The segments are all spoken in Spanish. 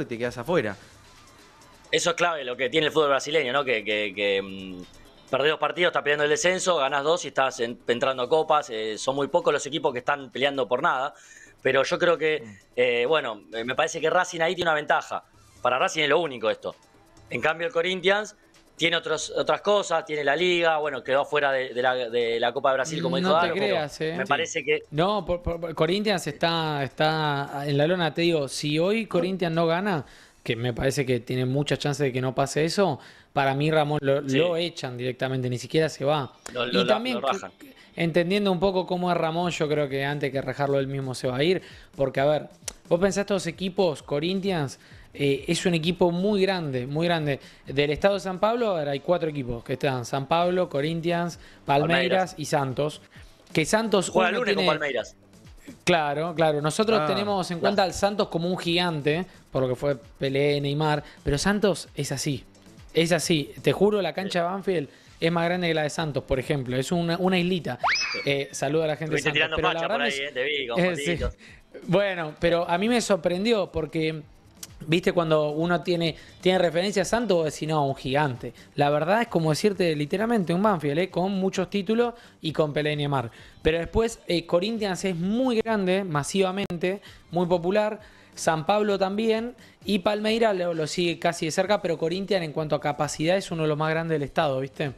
y te quedas afuera. Eso es clave, lo que tiene el fútbol brasileño, ¿no? Que, que, mm, perdés dos partidos, estás peleando el descenso, ganás dos y estás entrando a copas. Eh, son muy pocos los equipos que están peleando por nada. Pero yo creo que, eh, bueno, eh, me parece que Racing ahí tiene una ventaja. Para Racing es lo único esto. En cambio, el Corinthians tiene otros, otras cosas, tiene la liga, bueno, quedó fuera de, la, Copa de Brasil, como dijo no te creas, eh. Me parece que. No, por, Corinthians está, está en la lona, te digo, si hoy Corinthians no gana, que me parece que tiene muchas chances de que no pase eso, para mí Ramón lo, echan directamente, ni siquiera se va. y también entendiendo un poco cómo es Ramón, yo creo que antes que rajarlo él mismo se va a ir, porque a ver, vos pensás estos equipos, Corinthians, eh, es un equipo muy grande, muy grande. Del estado de San Pablo, hay cuatro equipos que están: San Pablo, Corinthians, Palmeiras, y Santos. Que Santos. Juega el Palmeiras. Claro, claro. Nosotros ah, tenemos en cuenta al Santos como un gigante, por lo que fue Pelé, Neymar, pero Santos es así. Es así. Te juro, la cancha de Banfield es más grande que la de Santos, por ejemplo. Es una, una islita. Eh, saluda a la gente de Santos. Pero la eh, Bueno, pero a mí me sorprendió porque ¿Viste cuando uno tiene, tiene referencia a Santos? O si no, un gigante. La verdad es como decirte literalmente un Banfield, ¿eh? con muchos títulos y con Pelé y Neymar. Pero después eh, Corinthians es muy grande, masivamente, muy popular. San Pablo también. Y palmeira lo, sigue casi de cerca, pero Corinthians en cuanto a capacidad es uno de los más grandes del estado, ¿viste?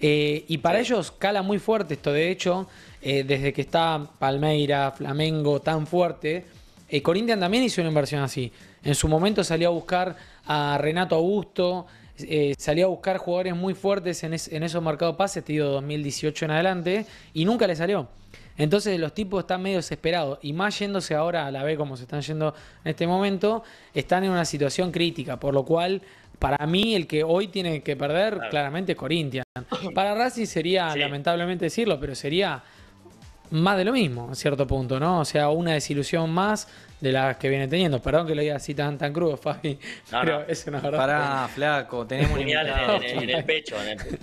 Eh, y para ellos cala muy fuerte esto. De hecho, desde que está palmeira Flamengo tan fuerte Corintian eh, Corinthians también hizo una inversión así. En su momento salió a buscar a Renato Augusto, eh, salió a buscar jugadores muy fuertes en, esos mercados pases, te 2018 en adelante, y nunca le salió. Entonces los tipos están medio desesperados y más yéndose ahora a la B como se están yendo en este momento, están en una situación crítica, por lo cual para mí el que hoy tiene que perder claramente es Corinthians. Para Racing sería, lamentablemente decirlo, pero sería más de lo mismo, a cierto punto, ¿no? O sea, una desilusión más de las que viene teniendo. Perdón que lo diga así tan, tan crudo, Fabi. No, no. eso no es verdad. Pará, flaco, tenemos un invitado. En, en, el pecho.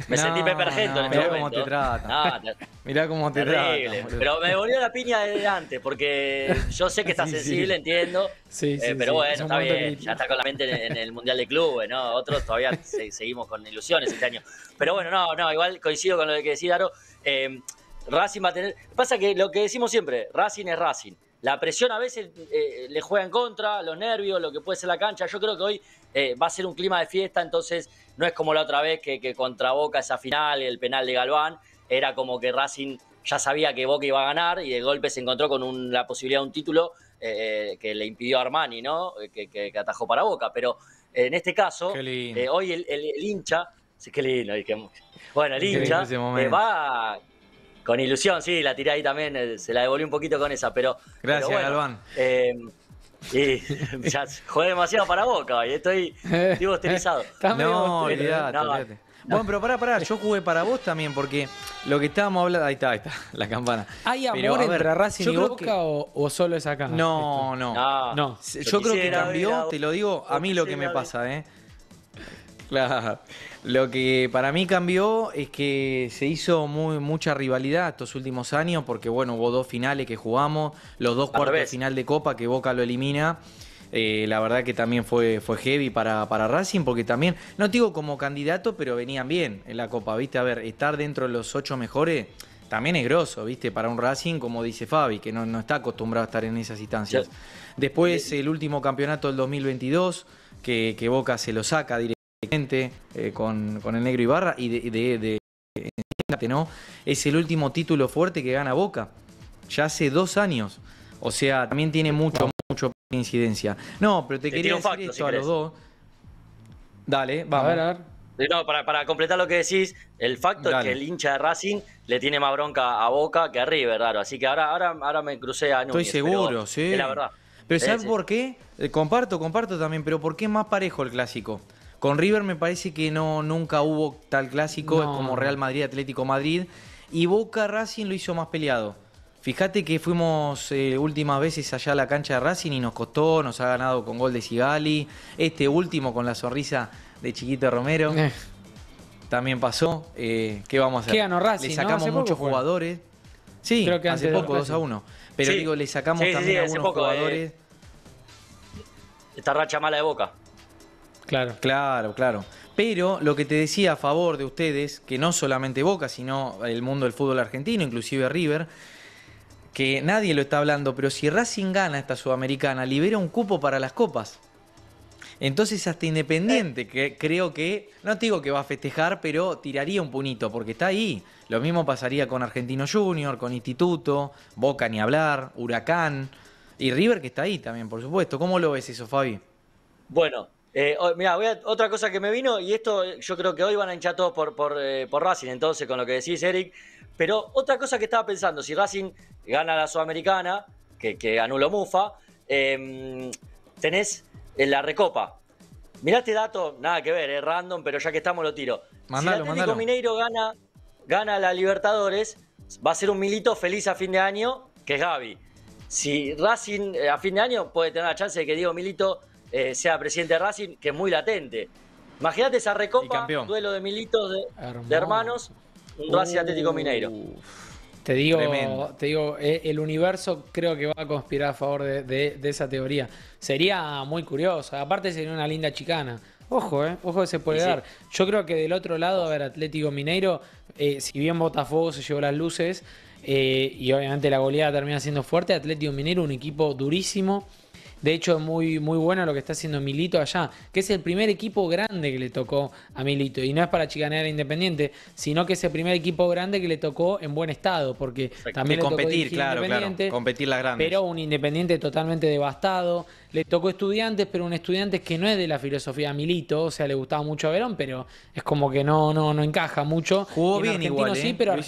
Me sentí pepergeto en este mirá Cómo te trata. Mirá cómo te trata. Pero me volvió la piña de delante. porque yo sé que estás sensible, sí. entiendo. Sí, eh, sí. pero bueno, está bien. Ya está con la mente en, el Mundial de Clubes, ¿no? Otros todavía seguimos con ilusiones este año. Pero bueno, no, no, igual coincido con lo que decía Daro. Eh, Racing va a tener. Pasa que lo que decimos siempre, Racing es Racing. La presión a veces eh, le juega en contra, los nervios, lo que puede ser la cancha. Yo creo que hoy eh, va a ser un clima de fiesta, entonces no es como la otra vez que, contra Boca esa final, el penal de Galván. Era como que Racing ya sabía que Boca iba a ganar y de golpe se encontró con la posibilidad de un título eh, que le impidió a Armani, ¿no? Que, atajó para Boca. Pero en este caso, hoy el, hincha. Sí, qué lindo. Bueno, el hincha va con ilusión, sí, la tiré ahí también, eh, se la devolví un poquito con esa, pero. Gracias, pero bueno, eh, y ya jugué demasiado para boca y estoy, estoy no, olvidate, no, Bueno, pero pará, pará, yo jugué para vos también, porque lo que estábamos hablando. Ahí está, ahí está, la campana. ¿Hay amor pero, entre Racing y Boca o, o, solo es acá? No, no, no. yo creo que cambió, te lo digo, a mí lo que me pasa, ¿eh? Claro. Lo que para mí cambió es que se hizo mucha rivalidad estos últimos años, porque bueno, hubo dos finales que jugamos, los dos cuartos de final de Copa que Boca lo elimina. Eh, la verdad que también fue, heavy para, para Racing, porque también, no digo como candidato, pero venían bien en la Copa, ¿viste? A ver, estar dentro de los ocho mejores también es grosso, ¿viste? Para un Racing, como dice Fabi, que no, está acostumbrado a estar en esas instancias. Después, eh, el último campeonato del 2022, que, que Boca se lo saca directamente. Eh, con, el negro Ibarra y de, de, Es el último título fuerte que gana Boca, ya hace dos años. O sea, también tiene mucho, mucho incidencia. No, pero te, quería decir a los dos. Dale, va A ver, eh, para, completar lo que decís, el facto es que el hincha de Racing le tiene más bronca a Boca que a River, Así que ahora, ahora, ahora me crucé a Estoy seguro, sí. la verdad. Pero ¿sabes por qué? Eh, comparto, comparto también, pero ¿por qué es más parejo el clásico? Con River me parece que no, nunca hubo tal clásico como Real Madrid, Atlético Madrid. Y Boca Racing lo hizo más peleado. Fíjate que fuimos eh, últimas veces allá a la cancha de Racing y nos costó, nos ha ganado con gol de Sigali. Este último con la sonrisa de Chiquito Romero. Eh. También pasó. Eh, ¿Qué vamos a hacer? Le sacamos muchos jugadores. Sí, hace poco, 2 a 1. Pero digo, le sacamos también a algunos jugadores. Esta racha mala de boca. Claro. Claro, claro. Pero lo que te decía a favor de ustedes, que no solamente Boca, sino el mundo del fútbol argentino, inclusive River, que nadie lo está hablando, pero si Racing gana esta Sudamericana, libera un cupo para las copas. Entonces hasta Independiente, que creo que, no te digo que va a festejar, pero tiraría un punito, porque está ahí. Lo mismo pasaría con Argentino Junior, con Instituto, Boca ni hablar, Huracán, y River que está ahí también, por supuesto. ¿Cómo lo ves eso, Fabi? Bueno, eh, mira, otra cosa que me vino, y esto eh, yo creo que hoy van a hinchar todos por, eh, por, Racing, entonces, con lo que decís, Eric. Pero otra cosa que estaba pensando, si Racing gana la Sudamericana, que, que anuló Mufa, em, tenés la recopa. Mirá este dato, nada que ver, es random, pero ya que estamos lo tiro. si el Mineiro gana, gana la Libertadores, va a ser un milito feliz a fin de año, que es Gaby. Si Racing a fin de año puede tener la chance de que Diego Milito eh, sea presidente de Racing, que es muy latente. Imagínate esa recopa, duelo de militos de, hermanos, un Racing Atlético Mineiro. Te digo, te digo, eh, el universo creo que va a conspirar a favor de, esa teoría. Sería muy curioso. Aparte sería una linda chicana. Ojo, eh, ojo que se puede dar. Yo creo que del otro lado, a ver, Atlético Mineiro, eh, si bien Botafogo se llevó las luces y obviamente la goleada termina siendo fuerte, Atlético Mineiro un equipo durísimo de hecho, es muy, muy bueno lo que está haciendo Milito allá, que es el primer equipo grande que le tocó a Milito. Y no es para chicanear a Independiente, sino que es el primer equipo grande que le tocó en buen estado, porque también le competir, claro, claro, competir la grande. Pero un Independiente totalmente devastado. Le tocó Estudiantes, pero un estudiante que no es de la filosofía Milito, o sea, le gustaba mucho a Verón, pero es como que no, no, no encaja mucho. Jugó bien igual, sí, ¿eh? pero bien es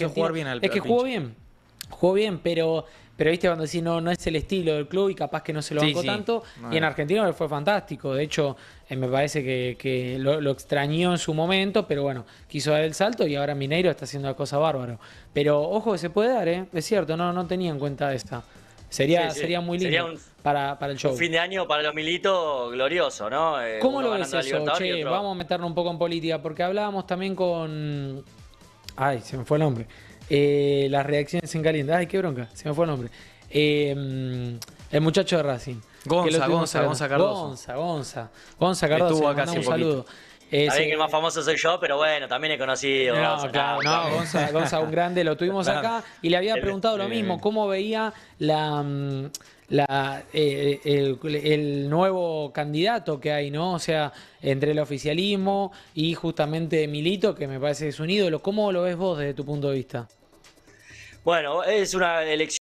que jugó bien, jugó bien, pero pero viste cuando decís, no, no es el estilo del club y capaz que no se lo bancó tanto. Y en Argentina fue fantástico. De hecho, eh, me parece que, lo, extrañó en su momento, pero bueno, quiso dar el salto y ahora Mineiro está haciendo la cosa bárbaro. Pero ojo que se puede dar, ¿eh? Es cierto, no, no tenía en cuenta esta. Sería, sería muy lindo para, el show. Un fin de año para los militos glorioso, ¿no? Eh, ¿Cómo lo ves eso, Vamos a meternos un poco en política, porque hablábamos también con... Ay, se me fue el nombre eh, las reacciones en caliente. Ay, qué bronca, se me fue el nombre. Eh, mm, el muchacho de Racing. Gonza, Gonza, Gonza Cardoso. Gonza, Gonza. Gonza Cardoso. Estuvo acá un saludo. Eh, que el más famoso soy yo, pero bueno, también he conocido. No, Gonza, claro, no, Gonza, Gonza, un grande, lo tuvimos acá y le había preguntado lo mismo, cómo veía la, mm, la eh, el, el, nuevo candidato que hay, ¿no? O sea, entre el oficialismo y justamente Milito, que me parece que es un ídolo. ¿Cómo lo ves vos desde tu punto de vista? Bueno, es una elección